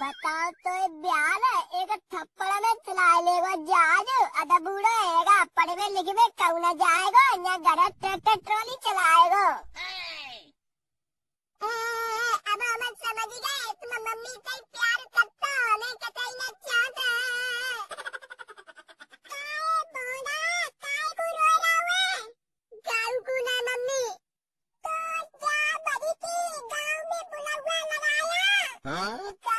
बताओ तो बिहार एक थप्पड़ में चला लेगा जहाज अदा बूढ़ा आएगा पढ़े में लिखे में कौन न जाएगो यहाँ घर ट्रैक्टर ट्रॉली चलाएगा अब हम समझ गए तुम मम्मी से प्यार करता चाहता Huh?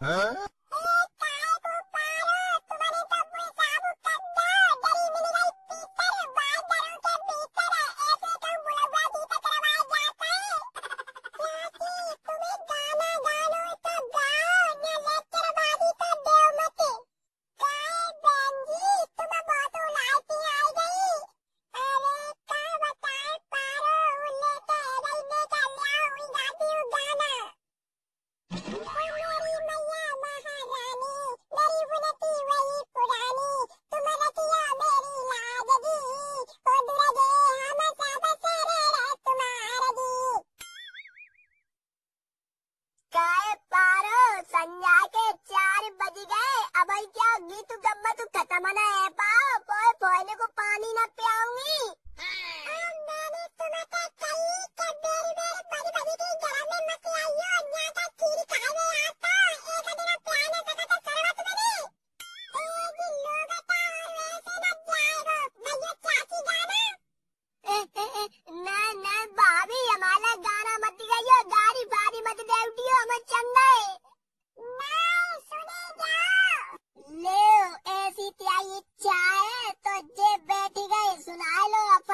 Huh?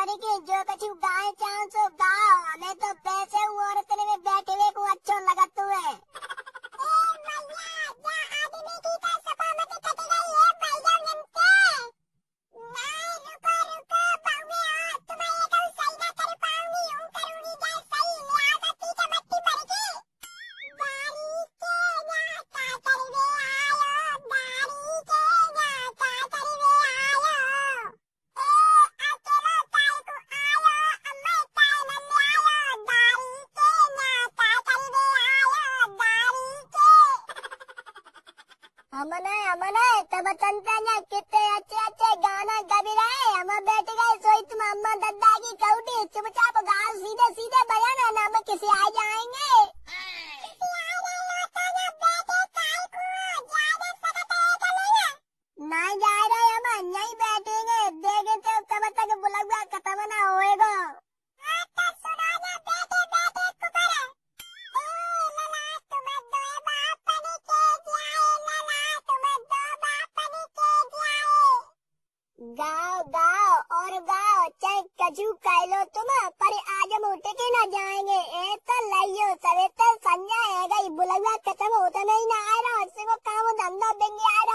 हमारी की जो कछु गाय चांस गाओ हमें तो पैसे वो ventana कछु कहलो तुम पर आज हम उठ के ना जाएंगे ए तो लाइयो सवेत तो संजय है गई बुलवा खत्म होता नहीं ना आ रहा उससे वो काम धंधा देंगे आ रहा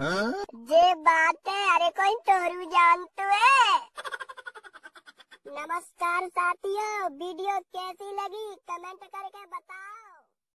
जे हाँ? बात है अरे कोई तोरू जान तू है नमस्कार साथियों वीडियो कैसी लगी कमेंट करके बताओ